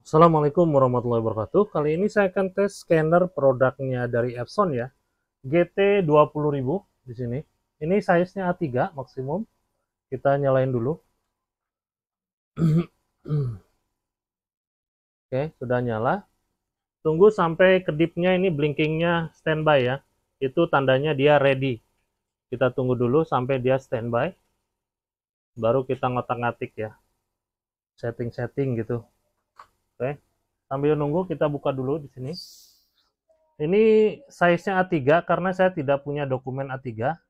Assalamualaikum warahmatullahi wabarakatuh. Kali ini saya akan tes scanner produknya dari Epson ya. GT20000 di sini. Ini size-nya A3 maksimum. Kita nyalain dulu. Oke, sudah nyala. Tunggu sampai kedipnya ini blinkingnya standby ya. Itu tandanya dia ready. Kita tunggu dulu sampai dia standby. Baru kita ngotak-ngatik ya. Setting-setting gitu. Oke. Sambil nunggu kita buka dulu di sini. Ini size-nya A3 karena saya tidak punya dokumen A3.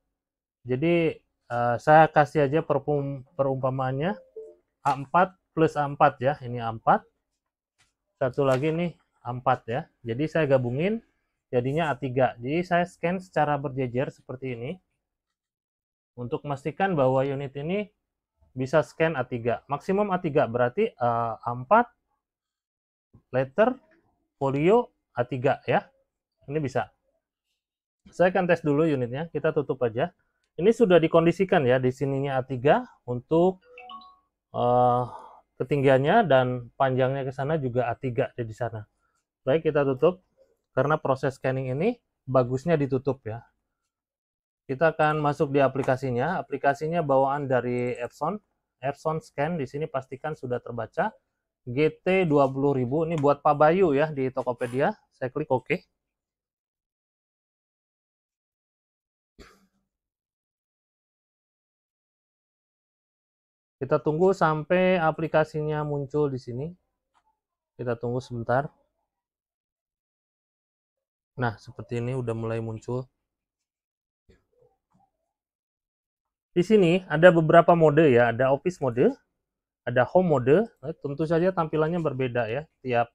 Jadi uh, saya kasih aja perpum, perumpamaannya A4 plus A4 ya. Ini A4. Satu lagi nih A4 ya. Jadi saya gabungin jadinya A3. Jadi saya scan secara berjejer seperti ini untuk memastikan bahwa unit ini bisa scan A3. Maksimum A3 berarti uh, eh, A4 letter folio A3 ya. Ini bisa. Saya akan tes dulu unitnya, kita tutup aja. Ini sudah dikondisikan ya di sininya A3 untuk uh, ketinggiannya dan panjangnya ke sana juga A3 di sana. Baik, kita tutup karena proses scanning ini bagusnya ditutup ya. Kita akan masuk di aplikasinya. Aplikasinya bawaan dari Epson. Epson Scan di sini pastikan sudah terbaca. GT 20.000 ini buat Pak Bayu ya di Tokopedia. Saya klik OK. Kita tunggu sampai aplikasinya muncul di sini. Kita tunggu sebentar. Nah, seperti ini udah mulai muncul. Di sini ada beberapa mode ya, ada office mode, ada home mode, eh, tentu saja tampilannya berbeda ya. Tiap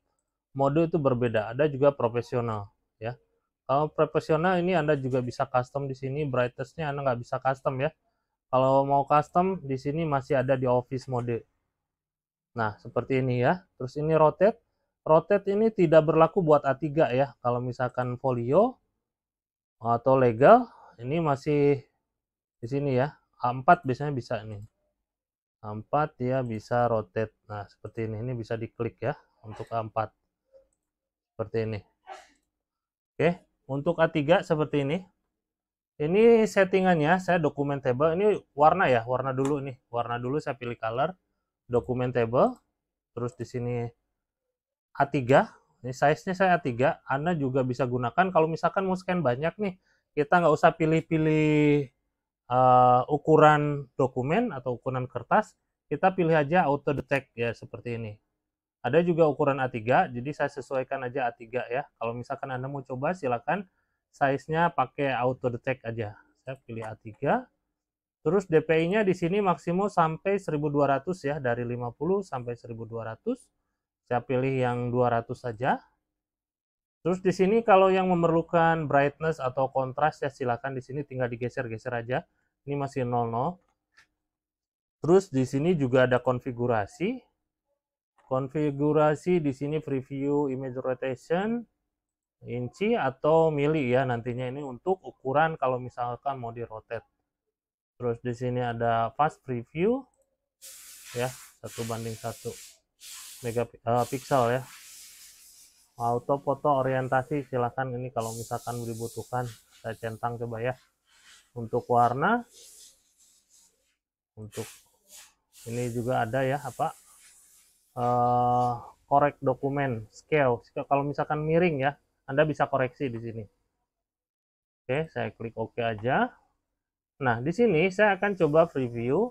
mode itu berbeda. Ada juga profesional ya. Kalau profesional ini Anda juga bisa custom di sini. Brightness-nya Anda nggak bisa custom ya. Kalau mau custom di sini masih ada di office mode. Nah, seperti ini ya. Terus ini rotate. Rotate ini tidak berlaku buat A3 ya. Kalau misalkan folio atau legal ini masih di sini ya. A4 biasanya bisa ini. A4 dia bisa rotate nah seperti ini ini bisa diklik ya untuk A4 seperti ini oke untuk A3 seperti ini ini settingannya saya dokumen table ini warna ya warna dulu nih warna dulu saya pilih color dokumen table terus di sini A3 ini size-nya saya A3 Anda juga bisa gunakan kalau misalkan mau scan banyak nih kita nggak usah pilih-pilih uh, ukuran dokumen atau ukuran kertas, kita pilih aja auto detect ya seperti ini. Ada juga ukuran A3, jadi saya sesuaikan aja A3 ya. Kalau misalkan Anda mau coba silakan size-nya pakai auto detect aja. Saya pilih A3. Terus DPI-nya di sini maksimum sampai 1200 ya, dari 50 sampai 1200. Saya pilih yang 200 saja. Terus di sini kalau yang memerlukan brightness atau kontras ya silakan di sini tinggal digeser-geser aja. Ini masih 00. Terus di sini juga ada konfigurasi. Konfigurasi di sini preview image rotation inci atau mili ya nantinya ini untuk ukuran kalau misalkan mau di rotate. Terus di sini ada fast preview ya satu banding satu megapiksel eh, ya auto foto orientasi silahkan ini kalau misalkan dibutuhkan saya centang coba ya untuk warna untuk ini juga ada ya apa uh, korek dokumen scale kalau misalkan miring ya Anda bisa koreksi di sini Oke saya klik OK aja Nah di sini saya akan coba preview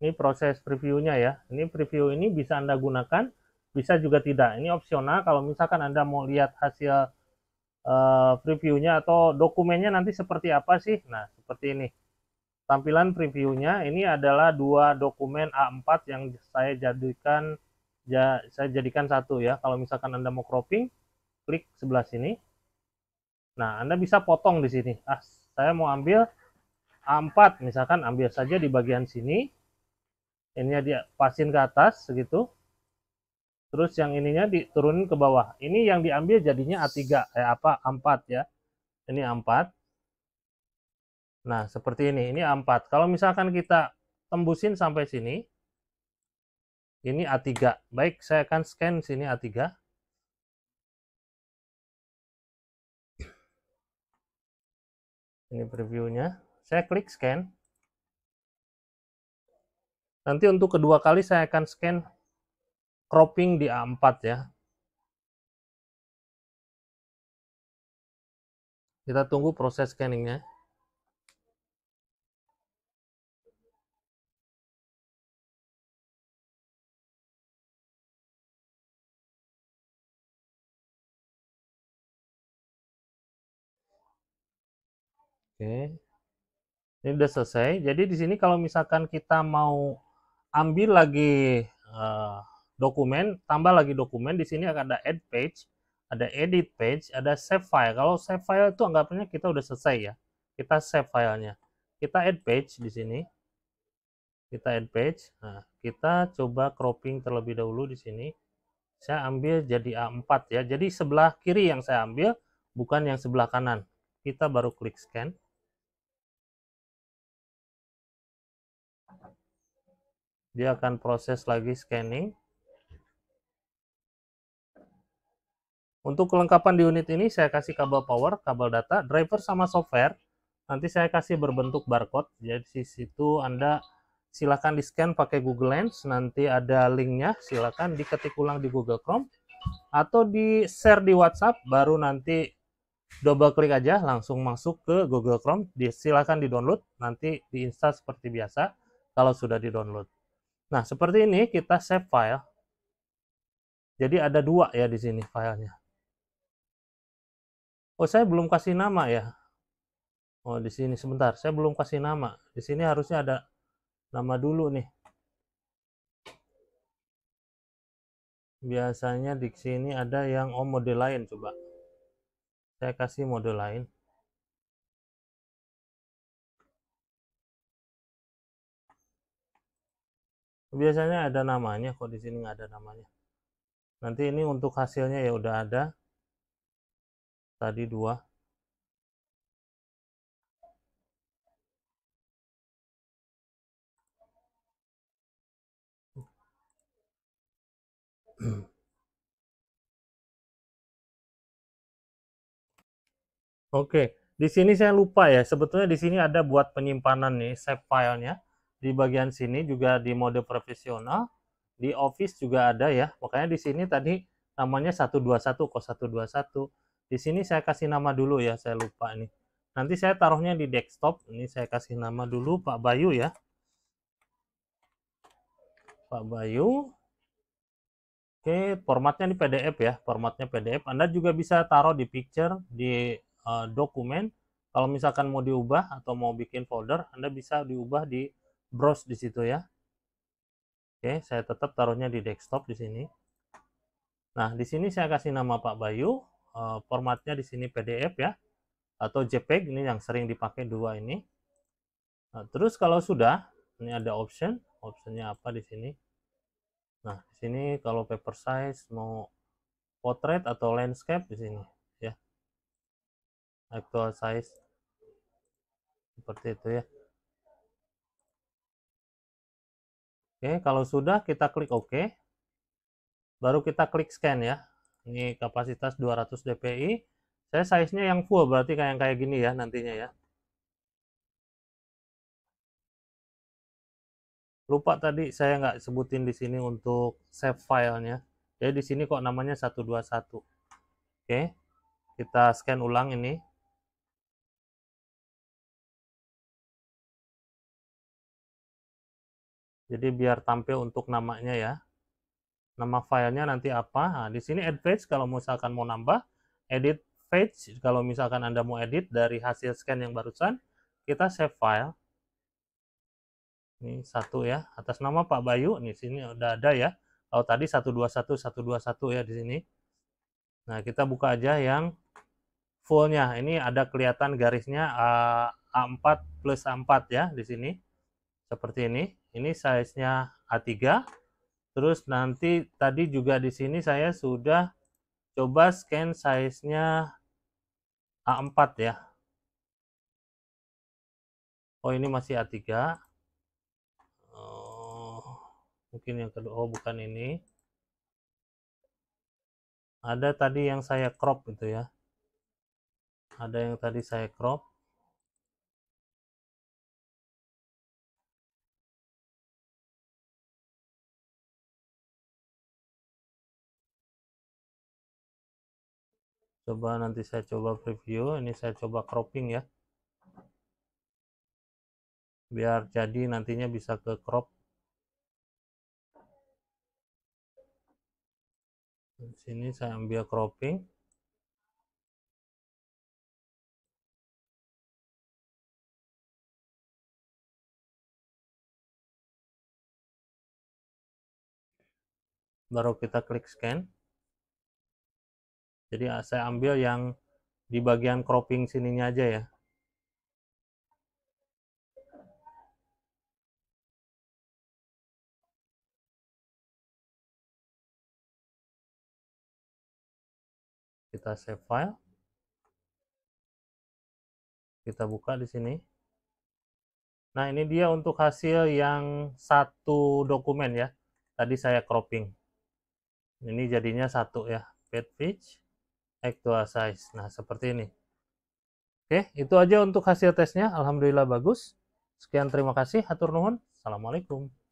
Ini proses previewnya ya. Ini preview ini bisa Anda gunakan, bisa juga tidak. Ini opsional kalau misalkan Anda mau lihat hasil uh, previewnya atau dokumennya nanti seperti apa sih. Nah, seperti ini. Tampilan previewnya ini adalah dua dokumen A4 yang saya jadikan ja, saya jadikan satu ya. Kalau misalkan Anda mau cropping, klik sebelah sini. Nah, Anda bisa potong di sini. Ah, saya mau ambil A4, misalkan ambil saja di bagian sini ininya dia pasin ke atas segitu terus yang ininya diturunin ke bawah ini yang diambil jadinya A3 eh apa A4 ya ini A4 nah seperti ini ini A4 kalau misalkan kita tembusin sampai sini ini A3 baik saya akan scan sini A3 ini previewnya saya klik scan Nanti untuk kedua kali saya akan scan cropping di A4 ya. Kita tunggu proses scanningnya. Oke. Ini sudah selesai. Jadi di sini kalau misalkan kita mau ambil lagi uh, dokumen, tambah lagi dokumen. Di sini akan ada add page, ada edit page, ada save file. Kalau save file itu anggapannya kita udah selesai ya. Kita save filenya. Kita add page di sini. Kita add page. Nah, kita coba cropping terlebih dahulu di sini. Saya ambil jadi A4 ya. Jadi sebelah kiri yang saya ambil bukan yang sebelah kanan. Kita baru klik scan. dia akan proses lagi scanning. Untuk kelengkapan di unit ini saya kasih kabel power, kabel data, driver sama software. Nanti saya kasih berbentuk barcode. Jadi di situ Anda silakan di scan pakai Google Lens. Nanti ada linknya, silakan diketik ulang di Google Chrome atau di share di WhatsApp. Baru nanti double klik aja langsung masuk ke Google Chrome. silakan di download. Nanti diinstal seperti biasa kalau sudah di download. Nah, seperti ini kita save file. Jadi ada dua ya di sini filenya. Oh, saya belum kasih nama ya. Oh, di sini sebentar, saya belum kasih nama. Di sini harusnya ada nama dulu nih. Biasanya di sini ada yang oh mode lain coba. Saya kasih mode lain. biasanya ada namanya kok di sini nggak ada namanya nanti ini untuk hasilnya ya udah ada tadi dua Oke, di sini saya lupa ya. Sebetulnya di sini ada buat penyimpanan nih save filenya di bagian sini juga di mode profesional di office juga ada ya makanya di sini tadi namanya 121 kok 121 di sini saya kasih nama dulu ya saya lupa ini nanti saya taruhnya di desktop ini saya kasih nama dulu Pak Bayu ya Pak Bayu Oke formatnya di PDF ya formatnya PDF Anda juga bisa taruh di picture di uh, dokumen kalau misalkan mau diubah atau mau bikin folder Anda bisa diubah di browse di situ ya. Oke, saya tetap taruhnya di desktop di sini. Nah, di sini saya kasih nama Pak Bayu, eh, formatnya di sini PDF ya, atau JPEG ini yang sering dipakai dua ini. Nah, terus kalau sudah, ini ada option, optionnya apa di sini? Nah, di sini kalau paper size mau portrait atau landscape di sini ya. Actual size seperti itu ya. Oke, kalau sudah kita klik OK. Baru kita klik scan ya. Ini kapasitas 200 dpi. Saya size-nya yang full berarti kayak kayak gini ya nantinya ya. Lupa tadi saya nggak sebutin di sini untuk save filenya. Jadi di sini kok namanya 121. Oke, kita scan ulang ini. Jadi biar tampil untuk namanya ya. Nama filenya nanti apa? Nah, di sini add page kalau misalkan mau nambah, edit page kalau misalkan Anda mau edit dari hasil scan yang barusan, kita save file. Ini satu ya, atas nama Pak Bayu, nih sini udah ada ya. Kalau tadi 121 121 ya di sini. Nah, kita buka aja yang fullnya. Ini ada kelihatan garisnya A4 plus A4 ya di sini seperti ini. Ini size-nya A3. Terus nanti tadi juga di sini saya sudah coba scan size-nya A4 ya. Oh, ini masih A3. Oh, mungkin yang kedua oh bukan ini. Ada tadi yang saya crop itu ya. Ada yang tadi saya crop. coba nanti saya coba preview ini saya coba cropping ya biar jadi nantinya bisa ke crop sini saya ambil cropping baru kita klik scan jadi ah, saya ambil yang di bagian cropping sininya aja ya. Kita save file. Kita buka di sini. Nah, ini dia untuk hasil yang satu dokumen ya. Tadi saya cropping. Ini jadinya satu ya, page page actual Size. Nah, seperti ini. Oke, itu aja untuk hasil tesnya. Alhamdulillah bagus. Sekian terima kasih. Hatur nuhun. Assalamualaikum.